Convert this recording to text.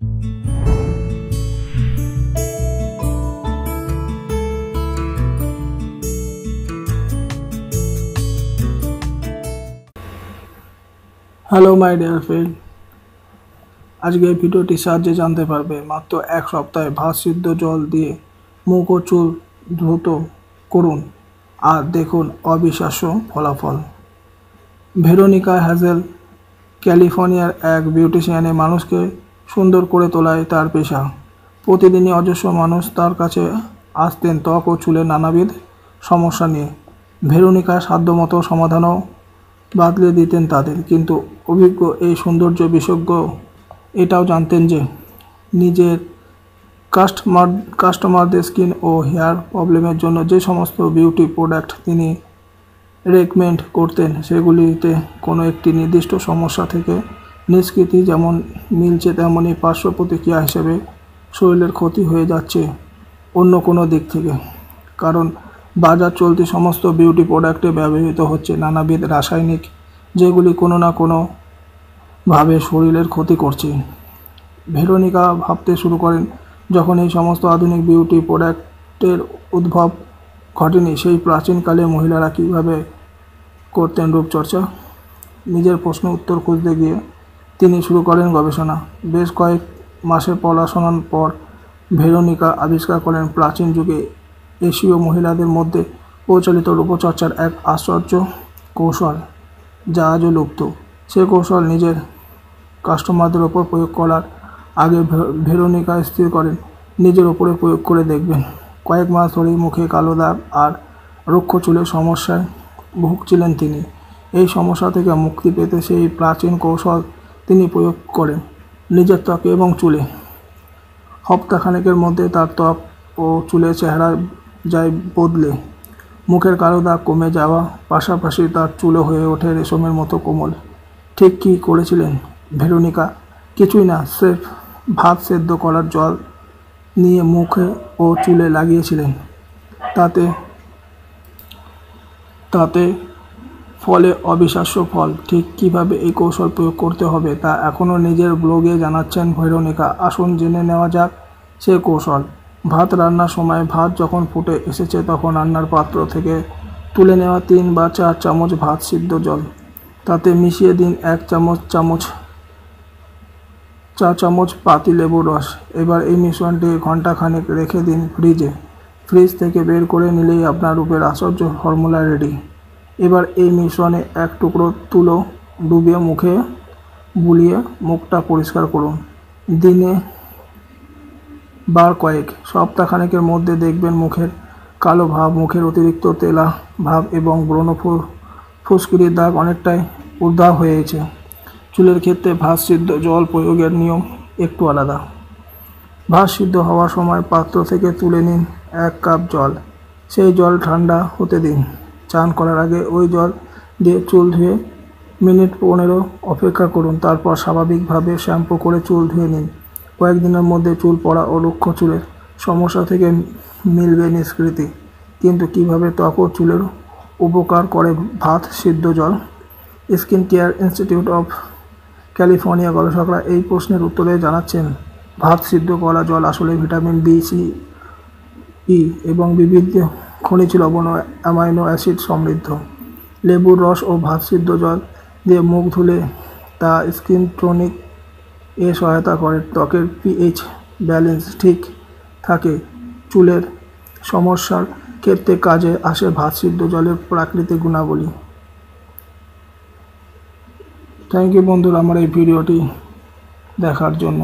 hello my dear friend আজকে এই ভিডিওটির সাহায্যে জানতে পারবে মাত্র এক সপ্তাহে ভাত সিদ্ধ জল দিয়ে মুখ ও চুল দ্রুত করুন আর দেখুন অবিশ্বাস্য ফলাফল ভেরোনিকা হ্যাজেল ক্যালিফোর্নিয়ার এক বিউটিশিয়ানে মানুষকে সুন্দর করে তোলাই তার পেশা প্রতিদিনই অজস্র মানুষ তার কাছে আসতেন ত্বক ও চুলের নানাবিধ সমস্যা নিয়ে ভেরুনিকা সাধ্যমতো সমাধানও বাতলে দিতেন তাদের কিন্তু অভিজ্ঞ এই সৌন্দর্য বিশেষজ্ঞ এটাও জানতেন যে নিজের কাস্টমার কাস্টমারদের স্কিন ও হেয়ার প্রবলেমের জন্য যে সমস্ত বিউটি প্রোডাক্ট তিনি রেকমেন্ড করতেন সেগুলিতে কোনো একটি নির্দিষ্ট সমস্যা থেকে নিষ্কৃতি যেমন মিলছে তেমনই পার্শ্ব প্রতিক্রিয়া হিসেবে শরীরের ক্ষতি হয়ে যাচ্ছে অন্য কোনো দিক থেকে কারণ বাজার চলতি সমস্ত বিউটি প্রোডাক্টে ব্যবহৃত হচ্ছে নানাবিধ রাসায়নিক যেগুলি কোনো না কোনোভাবে শরীরের ক্ষতি করছে ভেরোনিকা ভাবতে শুরু করেন যখন এই সমস্ত আধুনিক বিউটি প্রোডাক্টের উদ্ভব ঘটেনি সেই প্রাচীনকালে মহিলারা কীভাবে করতেন রূপচর্চা নিজের প্রশ্ন উত্তর খুঁজতে গিয়ে তিনি শুরু করেন গবেষণা বেশ কয়েক মাসের পড়াশোনার পর ভেরোনিকা আবিষ্কার করেন প্রাচীন যুগে এশীয় মহিলাদের মধ্যে প্রচলিত রূপচর্চার এক আশ্চর্য কৌশল যা আজও লুপ্ত সে কৌশল নিজের কাস্টমারদের ওপর প্রয়োগ করার আগে ভেরোনিকা স্থির করেন নিজের ওপরে প্রয়োগ করে দেখবেন কয়েক মাস ধরেই মুখে কালো দাগ আর রুক্ষ চুলের সমস্যায় ভুগছিলেন তিনি এই সমস্যা থেকে মুক্তি পেতে সেই প্রাচীন কৌশল তিনি প্রয়োগ করেন নিজের ত্বকে এবং চুলে হপ্তাখানেকের মধ্যে তার ত্বক ও চুলের চেহারা যায় বদলে মুখের কালো দাগ কমে যাওয়া পাশাপাশি তার চুলো হয়ে ওঠে রেশমের মতো কোমল ঠিক কী করেছিলেন ভেরোনিকা কিছুই না স্রেফ ভাত সেদ্ধ করার জল নিয়ে মুখে ও চুলে লাগিয়েছিলেন তাতে তাতে ফলে অবিশ্বাস্য ফল ঠিক কিভাবে এই কৌশল প্রয়োগ করতে হবে তা এখনও নিজের ব্লগে জানাচ্ছেন ভৈরনিকা আসুন জেনে নেওয়া যাক সে কৌশল ভাত রান্নার সময় ভাত যখন ফুটে এসেছে তখন রান্নার পাত্র থেকে তুলে নেওয়া তিন বা চার চামচ ভাত সিদ্ধ জল তাতে মিশিয়ে দিন এক চামচ চামচ চা চামচ পাতি লেবুর রস এবার এই মিশ্রণটি ঘন্টাখানেক রেখে দিন ফ্রিজে ফ্রিজ থেকে বের করে নিলেই আপনার রূপের আশ্চর্য ফর্মুলা রেডি এবার এই মিশ্রণে এক টুকরো তুলো ডুবিয়ে মুখে বুলিয়ে মুখটা পরিষ্কার করুন দিনে বার কয়েক সপ্তাহখানেকের মধ্যে দেখবেন মুখের কালো ভাব মুখের অতিরিক্ত তেলা ভাব এবং ব্রণ ফুসকুড়ির দাগ অনেকটাই উদ্ধার হয়েছে চুলের ক্ষেত্রে ভাস সিদ্ধ জল প্রয়োগের নিয়ম একটু আলাদা ভাস সিদ্ধ হওয়ার সময় পাত্র থেকে তুলে নিন এক কাপ জল সেই জল ঠান্ডা হতে দিন চান করার আগে ওই জল দিয়ে চুল ধুয়ে মিনিট পনেরো অপেক্ষা করুন তারপর স্বাভাবিকভাবে শ্যাম্পু করে চুল ধুয়ে নিন কয়েকদিনের মধ্যে চুল পড়া ও লক্ষ্য চুলের সমস্যা থেকে মিলবে নিষ্কৃতি কিন্তু কিভাবে ত্বক ও চুলের উপকার করে ভাত সিদ্ধ জল skin care institute of California গবেষকরা এই প্রশ্নের উত্তরে জানাচ্ছেন ভাত সিদ্ধ করা জল আসলে ভিটামিন বি সি ই এবং বিবিধ খনিজ লবণ ও অ্যামাইনো অ্যাসিড সমৃদ্ধ লেবুর রস ও ভাতসিদ্ধ জল দিয়ে মুখ ধুলে তা স্কিন টনিক এ সহায়তা করে ত্বকের পিএইচ ব্যালেন্স ঠিক থাকে চুলের সমস্যার ক্ষেত্রে কাজে আসে ভাতসিদ্ধ জলের প্রাকৃতিক গুণাবলী থ্যাংক ইউ বন্ধুরা আমার এই ভিডিওটি দেখার জন্য